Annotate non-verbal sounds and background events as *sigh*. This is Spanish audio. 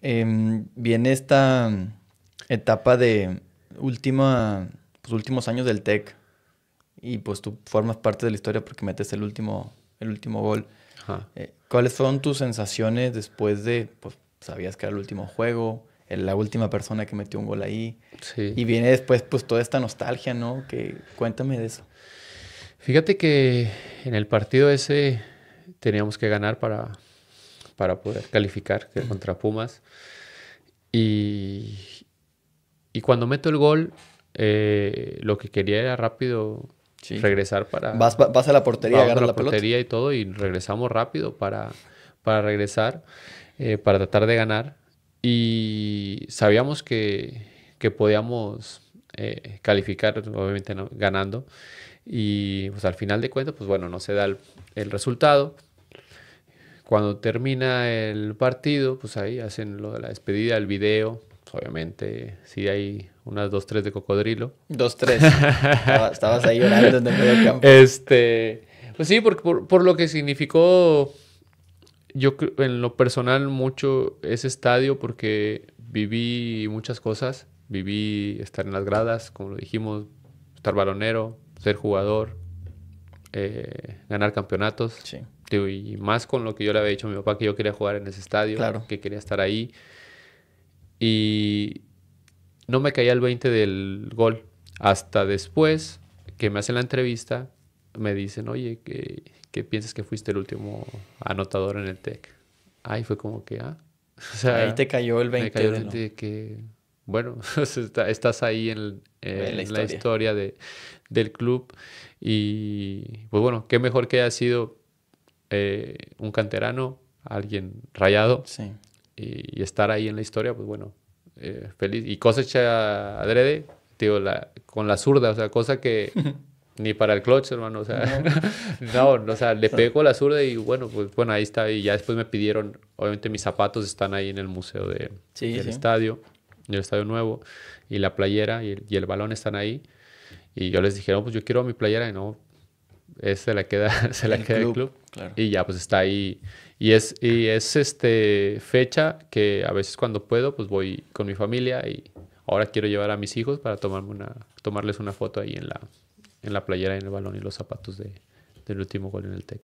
Em, viene esta etapa de última, pues, últimos años del TEC y pues tú formas parte de la historia porque metes el último, el último gol. Eh, ¿Cuáles fueron tus sensaciones después de, pues sabías que era el último juego, la última persona que metió un gol ahí? Y viene después pues toda esta nostalgia, ¿no? Que, cuéntame de eso. Fíjate que en el partido ese teníamos que ganar para, para poder calificar, contra Pumas. Y, y cuando meto el gol, eh, lo que quería era rápido regresar para... Vas, a la portería, la, la portería y todo y regresamos rápido para, para regresar, eh, para tratar de ganar. Y sabíamos que, que podíamos eh, calificar, obviamente ganando. Y pues, al final de cuentas, pues bueno, no se da el, el resultado cuando termina el partido, pues ahí hacen lo de la despedida, el video. Pues, obviamente, sí hay unas dos, tres de cocodrilo. Dos, tres. *laughs* estabas ahí llorando en el medio campo. Este, pues sí, por, por lo que significó, yo en lo personal mucho ese estadio porque viví muchas cosas. Viví estar en las gradas, como lo dijimos, estar balonero, ser jugador, eh, ganar campeonatos. y más con lo que yo le había dicho a mi papá, que yo quería jugar en ese estadio, que quería estar ahí. Y no me caía el 20 del gol. Hasta después que me hacen la entrevista, me dicen, oye, ¿qué, piensas que fuiste el último anotador en el TEC? Ahí fue como que, ah. *laughs* ahí te cayó el 20. que bueno, *laughs* estás ahí en, la, historia. del club. Y pues bueno, qué mejor que haya sido eh, un canterano, alguien rayado, y, estar ahí en la historia, pues bueno, eh, feliz. Y cosecha adrede, tío, con la zurda, o sea, cosa que *laughs* ni para el clutch, hermano, o sea, no, *laughs* o sea, le pego la zurda y bueno, pues bueno, ahí está. Y ya después me pidieron, obviamente mis zapatos están ahí en el museo de, del estadio el estadio nuevo, y la playera y el, balón están ahí. Y yo les dije, no, pues yo quiero mi playera y no, es, se la queda, *laughs* se la el queda club, el club. Y ya, pues está ahí. Y es, y es este fecha que a veces cuando puedo, pues voy con mi familia y ahora quiero llevar a mis hijos para tomarme una, tomarles una foto ahí en la, en la playera, en el balón y los zapatos de, del último gol en el TEC.